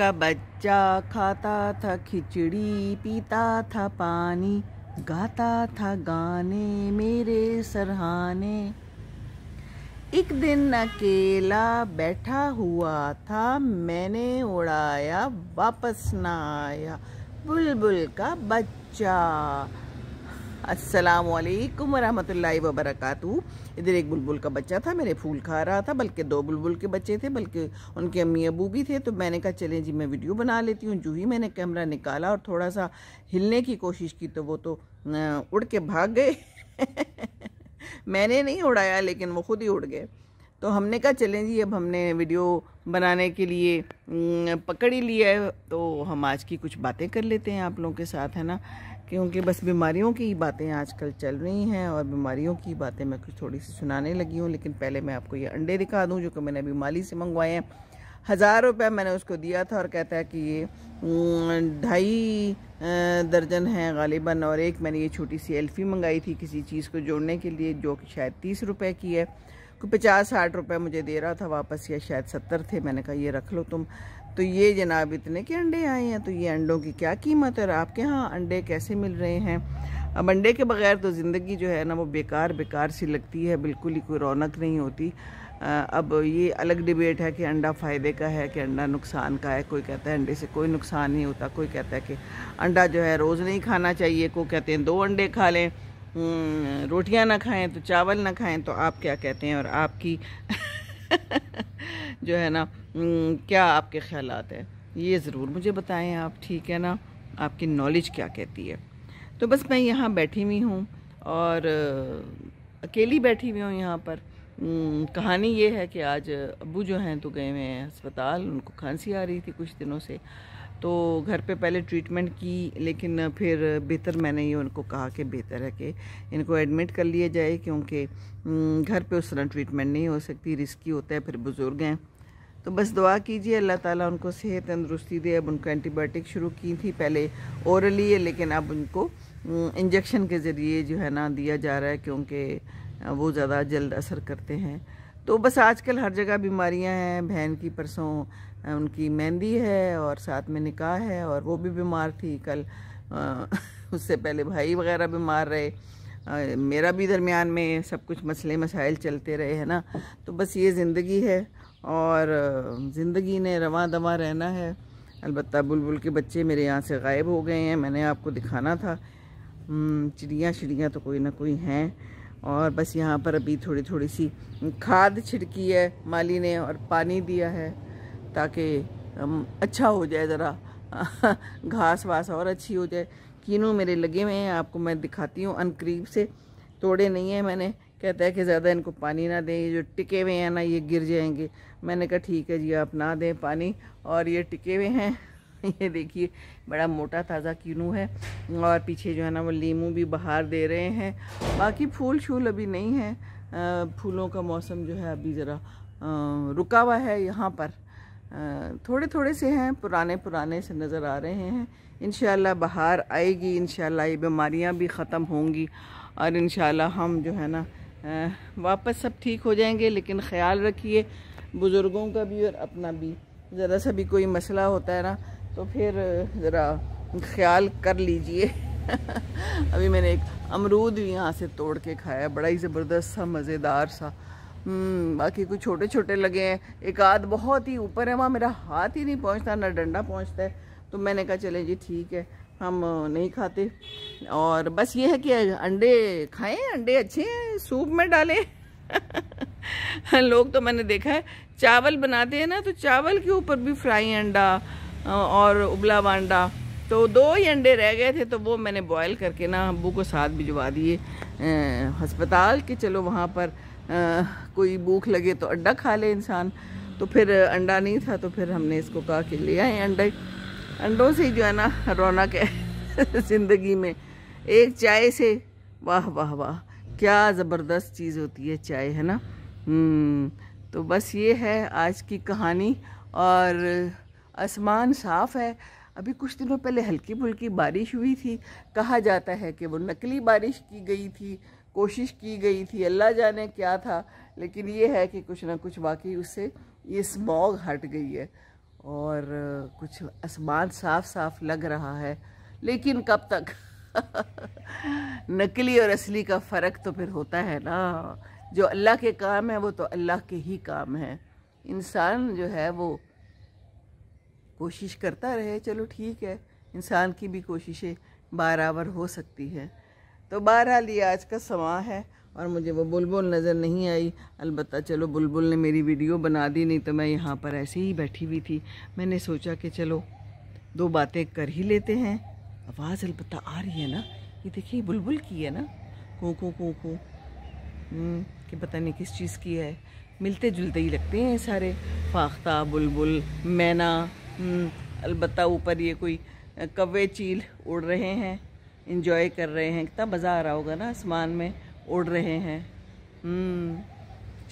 का बच्चा खाता था खिचड़ी पीता था पानी गाता था गाने मेरे सरहाने एक दिन अकेला बैठा हुआ था मैंने उड़ाया वापस ना आया बुलबुल का बच्चा असलकम वरहमतुल्लाहि वबरकातु इधर एक बुलबुल का बच्चा था मेरे फूल खा रहा था बल्कि दो बुलबुल के बच्चे थे बल्कि उनके अम्मी अबू भी थे तो मैंने कहा चलें जी मैं वीडियो बना लेती हूँ जो ही मैंने कैमरा निकाला और थोड़ा सा हिलने की कोशिश की तो वो तो उड़ के भाग गए मैंने नहीं उड़ाया लेकिन वो खुद ही उड़ गए तो हमने कहा चलें जी अब हमने वीडियो बनाने के लिए पकड़ ही लिया है तो हम आज की कुछ बातें कर लेते हैं आप लोगों के साथ है ना क्योंकि बस बीमारियों की बातें आजकल चल रही हैं और बीमारियों की बातें मैं कुछ थोड़ी सी सुनाने लगी हूँ लेकिन पहले मैं आपको ये अंडे दिखा दूँ जो कि मैंने अभी माली से मंगवाए हैं हज़ार रुपये मैंने उसको दिया था और कहता है कि ये ढाई दर्जन है गालिबा और एक मैंने ये छोटी सी एल्फ़ी मंगाई थी किसी चीज़ को जोड़ने के लिए जो कि शायद तीस रुपये की है पचास साठ रुपये मुझे दे रहा था वापस या शायद सत्तर थे मैंने कहा ये रख लो तुम तो ये जनाब इतने के अंडे आए हैं तो ये अंडों की क्या कीमत है आपके यहाँ अंडे कैसे मिल रहे हैं अब अंडे के बगैर तो ज़िंदगी जो है ना वो बेकार बेकार सी लगती है बिल्कुल ही कोई रौनक नहीं होती अब ये अलग डिबेट है कि अंडा फ़ायदे का है कि अंडा नुकसान का है कोई कहता है अंडे से कोई नुकसान नहीं होता कोई कहता है कि अंडा जो है रोज़ नहीं खाना चाहिए कोई कहते हैं दो अंडे खा लें हम्म, रोटियां ना खाएं तो चावल ना खाएं तो आप क्या कहते हैं और आपकी जो है ना हम्म, क्या आपके ख्याल हैं ये ज़रूर मुझे बताएं आप ठीक है ना आपकी नॉलेज क्या कहती है तो बस मैं यहाँ बैठी हुई हूँ और अकेली बैठी हुई हूँ यहाँ पर हम्म, कहानी ये है कि आज अबू जो हैं तो गए हुए हैं अस्पताल उनको खांसी आ रही थी कुछ दिनों से तो घर पे पहले ट्रीटमेंट की लेकिन फिर बेहतर मैंने ये उनको कहा कि बेहतर है कि इनको एडमिट कर लिया जाए क्योंकि घर पे उस तरह ट्रीटमेंट नहीं हो सकती रिस्की होता है फिर बुज़ुर्ग हैं तो बस दुआ कीजिए अल्लाह ताला उनको सेहत तंदरुस्ती दे अब उनको एंटीबायोटिक शुरू की थी पहले औरली है लेकिन अब उनको इंजेक्शन के ज़रिए जो है ना दिया जा रहा है क्योंकि वो ज़्यादा जल्द असर करते हैं तो बस आजकल हर जगह बीमारियां हैं बहन की परसों उनकी मेहंदी है और साथ में निकाह है और वो भी बीमार थी कल आ, उससे पहले भाई वगैरह बीमार रहे आ, मेरा भी दरमियान में सब कुछ मसले मसाइल चलते रहे हैं ना तो बस ये ज़िंदगी है और ज़िंदगी ने रवा दवा रहना है अलबत् बुलबुल के बच्चे मेरे यहाँ से गायब हो गए हैं मैंने आपको दिखाना था हम्म, चिड़िया शिड़िया तो कोई ना कोई हैं और बस यहाँ पर अभी थोड़ी थोड़ी सी खाद छिड़की है माली ने और पानी दिया है ताकि अच्छा हो जाए ज़रा घास वास और अच्छी हो जाए कीनू मेरे लगे हुए हैं आपको मैं दिखाती हूँ अनकरीब से तोड़े नहीं है मैंने कहता है कि ज़्यादा इनको पानी ना दें ये जो टिके हुए हैं ना ये गिर जाएंगे मैंने कहा ठीक है जी आप ना दें पानी और ये टिके हुए हैं ये देखिए बड़ा मोटा ताज़ा किनू है और पीछे जो है ना वो लीमू भी बाहर दे रहे हैं बाकी फूल छूल अभी नहीं है फूलों का मौसम जो है अभी ज़रा रुका हुआ है यहाँ पर थोड़े थोड़े से हैं पुराने पुराने से नज़र आ रहे हैं इन बाहर आएगी इन ये बीमारियाँ भी ख़त्म होंगी और इन हम जो है ना वापस सब ठीक हो जाएंगे लेकिन ख्याल रखिए बुज़ुर्गों का भी और अपना भी ज़रा सा भी कोई मसला होता है ना तो फिर ज़रा ख्याल कर लीजिए अभी मैंने एक अमरूद भी यहाँ से तोड़ के खाया बड़ा ही ज़बरदस्त सा मज़ेदार सा हम्म, बाकी कुछ छोटे छोटे लगे हैं एक आध बहुत ही ऊपर है वहाँ मेरा हाथ ही नहीं पहुँचता ना डंडा पहुँचता है तो मैंने कहा चले जी ठीक है हम नहीं खाते और बस ये है कि अंडे खाएं अंडे अच्छे हैं सूप में डालें लोग तो मैंने देखा है चावल बनाते हैं ना तो चावल के ऊपर भी फ्राई अंडा और उबला बांडा तो दो ही अंडे रह गए थे तो वो मैंने बॉयल करके ना अबू को साथ भिजवा दिए हस्पताल कि चलो वहाँ पर आ, कोई भूख लगे तो अंडा खा ले इंसान तो फिर अंडा नहीं था तो फिर हमने इसको कहा कि ले आए अंडे अंडों से ही जो है ना रौनक है ज़िंदगी में एक चाय से वाह वाह वाह क्या ज़बरदस्त चीज़ होती है चाय है ना हम्म, तो बस ये है आज की कहानी और आसमान साफ़ है अभी कुछ दिनों पहले हल्की फुल्की बारिश हुई थी कहा जाता है कि वो नकली बारिश की गई थी कोशिश की गई थी अल्लाह जाने क्या था लेकिन ये है कि कुछ ना कुछ वाकई उससे ये स्मॉग हट गई है और कुछ आसमान साफ साफ लग रहा है लेकिन कब तक नकली और असली का फ़र्क तो फिर होता है ना जो अल्लाह के काम है वो तो अल्लाह के ही काम है इंसान जो है वो कोशिश करता रहे चलो ठीक है इंसान की भी कोशिशें बराबर हो सकती है तो बहरहाल ये आज का समा है और मुझे वो बुलबुल नज़र नहीं आई अलबत् चलो बुलबुल ने मेरी वीडियो बना दी नहीं तो मैं यहाँ पर ऐसे ही बैठी हुई थी मैंने सोचा कि चलो दो बातें कर ही लेते हैं आवाज़ अलबत् आ रही है ना ये देखिए बुलबुल की है ना को को को को कि पता नहीं किस चीज़ की है मिलते जुलते ही लगते हैं सारे फाख्ता बुलबुल मैना हम्म, अलबत्ता ऊपर ये कोई कवे चील उड़ रहे हैं इंजॉय कर रहे हैं कितना मज़ा आ रहा होगा ना आसमान में उड़ रहे हैं हम्म,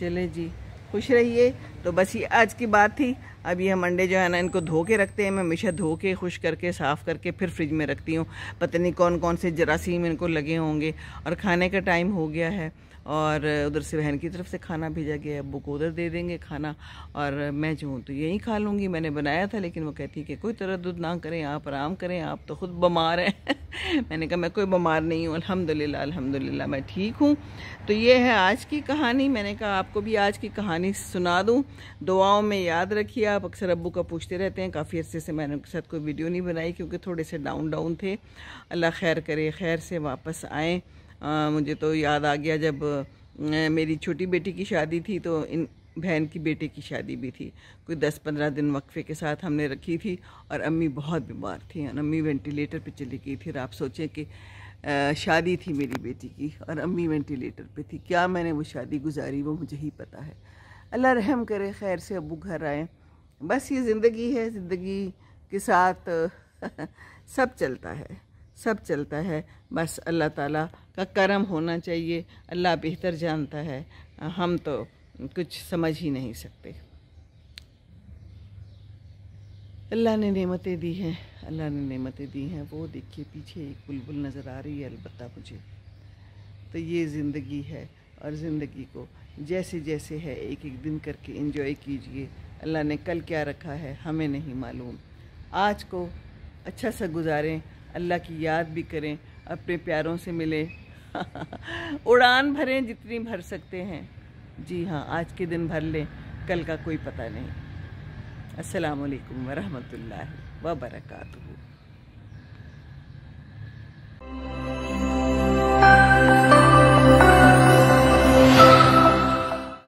चले जी खुश रहिए तो बस ये आज की बात थी अब ये अंडे जो है ना इनको धो के रखते हैं मैं हमेशा धो के खुश करके साफ़ करके फिर फ्रिज में रखती हूँ पता नहीं कौन कौन से जरासीम इनको लगे होंगे और खाने का टाइम हो गया है और उधर से बहन की तरफ से खाना भेजा गया अब को उधर दे देंगे खाना और मैं जो हूँ तो यही खा लूँगी मैंने बनाया था लेकिन वो कहती कि कोई तरद ना करें आप आराम करें आप तो ख़ुद बीमार हैं मैंने कहा मैं कोई बीमार नहीं हूँ अल्हम्दुलिल्लाह अल्हम्दुलिल्लाह मैं ठीक हूँ तो ये है आज की कहानी मैंने कहा आपको भी आज की कहानी सुना दूँ दुआओं में याद रखिए आप अक्सर अबू का पूछते रहते हैं काफ़ी अर्से से मैंने उनके साथ कोई वीडियो नहीं बनाई क्योंकि थोड़े से डाउन डाउन थे अल्लाह खैर करे खैर से वापस आ, मुझे तो याद आ गया जब मेरी छोटी बेटी की शादी थी तो इन बहन की बेटे की शादी भी थी कोई दस पंद्रह दिन वक्फे के साथ हमने रखी थी और अम्मी बहुत बीमार थी और अम्मी वेंटिलेटर पे चली गई थी और आप सोचें कि शादी थी मेरी बेटी की और अम्मी वेंटिलेटर पे थी क्या मैंने वो शादी गुजारी वो मुझे ही पता है अल्लाह रहम करे खैर से अबू घर आए बस ये ज़िंदगी है ज़िंदगी के साथ सब चलता है सब चलता है बस अल्लाह ताला का करम होना चाहिए अल्लाह बेहतर जानता है हम तो कुछ समझ ही नहीं सकते अल्लाह ने नेमतें दी हैं अल्लाह ने नेमतें दी हैं वो देखिए पीछे एक बुलबुल नज़र आ रही है अलबत् मुझे तो ये ज़िंदगी है और ज़िंदगी को जैसे जैसे है एक एक दिन करके इंजॉय कीजिए अल्लाह ने कल क्या रखा है हमें नहीं मालूम आज को अच्छा सा गुजारें अल्लाह की याद भी करें अपने प्यारों से मिलें उड़ान भरें जितनी भर सकते हैं जी हाँ आज के दिन भर लें कल का कोई पता नहीं असलकम वरहमल वबरकू